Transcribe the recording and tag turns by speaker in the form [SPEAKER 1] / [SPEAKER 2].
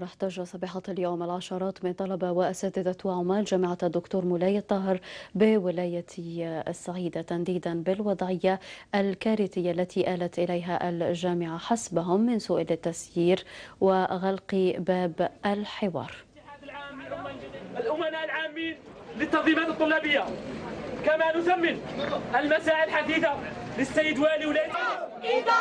[SPEAKER 1] راح احتج صباحة اليوم العشرات من طلبة وأساتذة وعمال جامعة الدكتور مولاي الطاهر بولاية السعيدة تنديدا بالوضعية الكارثية التي آلت إليها الجامعة حسبهم من سوء التسيير وغلق باب الحوار
[SPEAKER 2] الأمناء العامين للتنظيمات الطلابية كما نزمن المساعي الحديثة للسيد والي ولاية